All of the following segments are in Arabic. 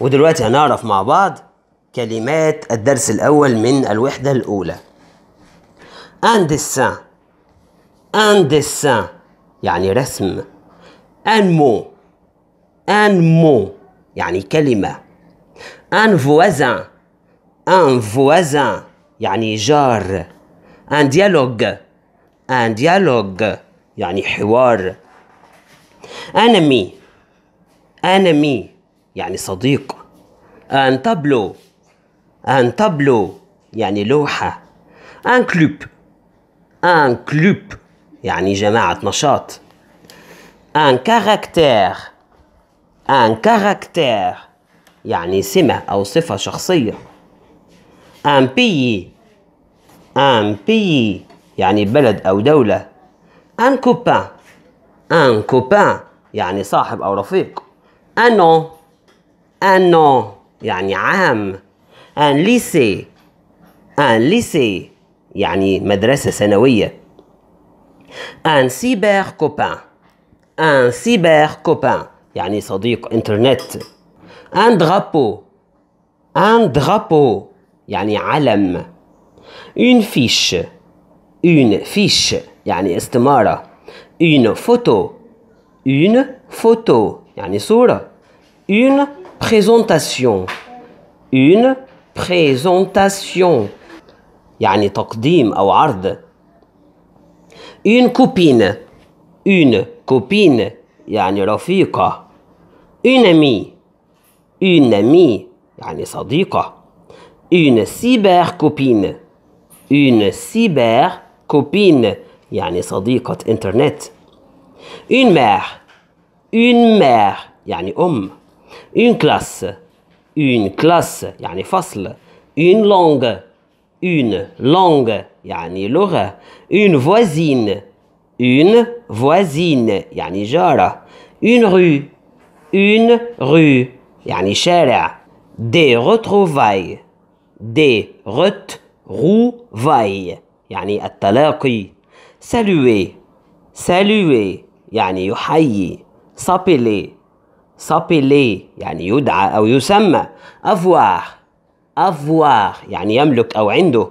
ودلوقتي هنعرف مع بعض كلمات الدرس الأول من الوحدة الأولى ان ديسان ان يعني رسم ان مو ان مو يعني كلمة ان فوازان ان يعني جار ان ديالوج ان ديالوج يعني حوار انمي انمي يعني صديق ان تابلو ان تابلو يعني لوحة ان كلوب ان كلوب يعني جماعة نشاط ان كاركتير ان كاركتير يعني سمة أو صفة شخصية ان بي ان بي يعني بلد أو دولة ان كوبان ان كوبان يعني صاحب أو رفيق ان ان an يعني عام ان ليسي ان ليسي يعني مدرسة ثانوية ان سيبر كوبان ان سيبر كوبان يعني صديق انترنت ان درابو ان درابو يعني علم اون فيش اون فيش يعني استمارة اون فوتو اون فوتو يعني صورة اون présentation une présentation يعني تقديم أو عرض une copine une copine يعني رفيقة une amie une amie يعني صديقة une cyber copine une cyber copine يعني صديقة إنترنت une mère une mère يعني أم une classe, une classe, Yani فصل. Une langue, une langue, Yani Lura. Une voisine, une voisine, Yani Jara. Une rue, une rue, yani شارع. Des retrouvailles, des retrouvailles, yani التلاقي. Saluer, saluer, yani يحيي. S'appeler. s'appeler يعني يدعى أو يسمى avoir avoir يعني يملك أو عنده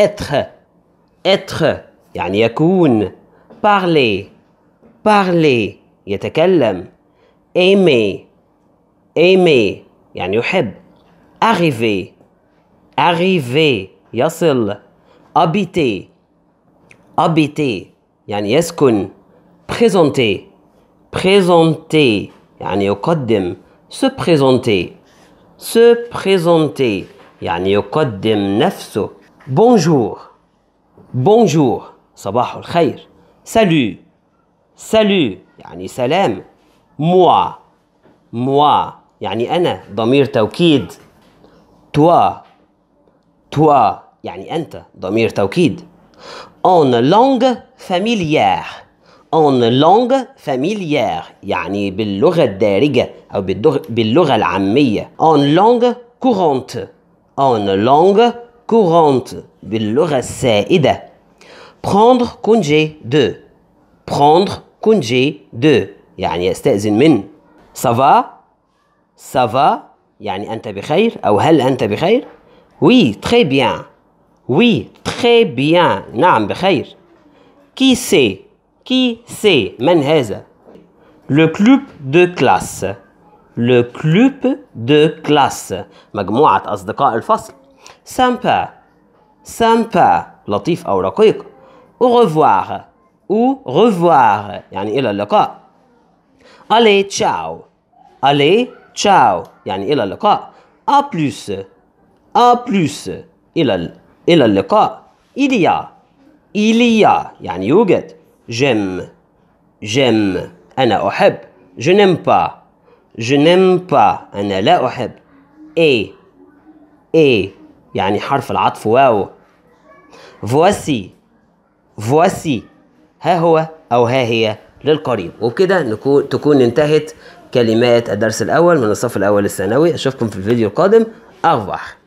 être être يعني يكون parler parler يتكلم aimer aimer يعني يحب arriver arriver يصل habiter habiter يعني يسكن présenter présenter yani koddim se présente se présente yani koddim nefsso bonjour bonjour Sabah al khair salut salut yani salam moi moi yani ene domir Toi, tuas tuas yani enta domir taoukid ene langue familière en langue familière يعني باللغه الدارجه او باللغه العاميه, en langue courante en langue courante باللغه السائده. prendre congé de prendre congé de يعني يستأذن من ça va ça va يعني انت بخير او هل انت بخير oui très bien oui très bien نعم بخير qui sait Qui c'est من هذا Le club de classe Le club de classe مجموعة أصدقاء الفصل Sympa Sympa لطيف أو رقيق Au revoir Au revoir يعني إلى اللقاء Allez ciao Allez ciao يعني إلى اللقاء A plus A plus إلى إلى اللقاء Il y a Il y a يعني يوجد جيم جيم أنا أحب. Je n'aime pas. Je n'aime pas. أنا لا أحب. اي اي يعني حرف العطف واو. Voici. Voici. ها هو أو ها هي للقريب وبكده نكون تكون انتهت كلمات الدرس الأول من الصف الأول الثانوي أشوفكم في الفيديو القادم أغبح